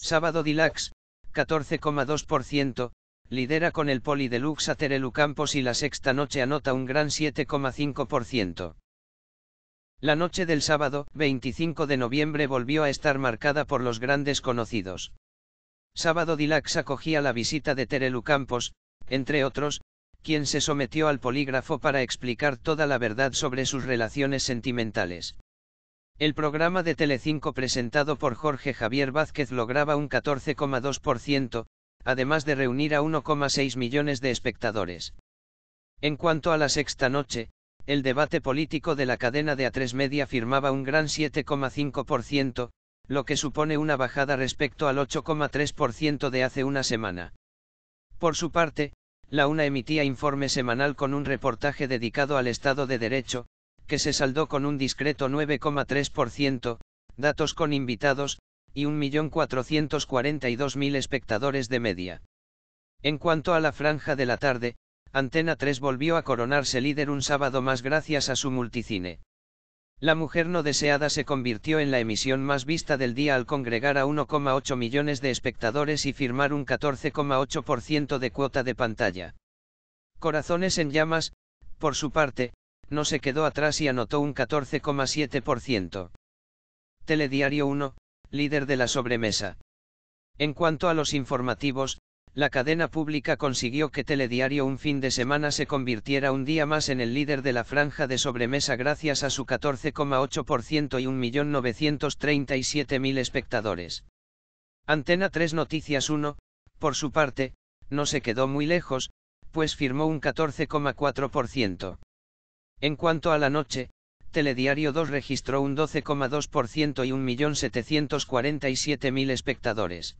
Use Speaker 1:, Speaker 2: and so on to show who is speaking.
Speaker 1: Sábado Dilax, 14,2%, lidera con el Poli Deluxe a Terelu Campos y la sexta noche anota un gran 7,5%. La noche del sábado, 25 de noviembre, volvió a estar marcada por los grandes conocidos. Sábado Dilax acogía la visita de Terelu Campos, entre otros, quien se sometió al polígrafo para explicar toda la verdad sobre sus relaciones sentimentales. El programa de Telecinco presentado por Jorge Javier Vázquez lograba un 14,2%, además de reunir a 1,6 millones de espectadores. En cuanto a la sexta noche, el debate político de la cadena de A3 Media firmaba un gran 7,5%, lo que supone una bajada respecto al 8,3% de hace una semana. Por su parte, la UNA emitía informe semanal con un reportaje dedicado al Estado de Derecho, que se saldó con un discreto 9,3%, datos con invitados, y 1.442.000 espectadores de media. En cuanto a la franja de la tarde, Antena 3 volvió a coronarse líder un sábado más gracias a su multicine. La mujer no deseada se convirtió en la emisión más vista del día al congregar a 1,8 millones de espectadores y firmar un 14,8% de cuota de pantalla. Corazones en llamas, por su parte, no se quedó atrás y anotó un 14,7%. Telediario 1, líder de la sobremesa. En cuanto a los informativos, la cadena pública consiguió que Telediario un fin de semana se convirtiera un día más en el líder de la franja de sobremesa gracias a su 14,8% y 1.937.000 espectadores. Antena 3 Noticias 1, por su parte, no se quedó muy lejos, pues firmó un 14,4%. En cuanto a la noche, Telediario 2 registró un 12,2% y 1.747.000 espectadores.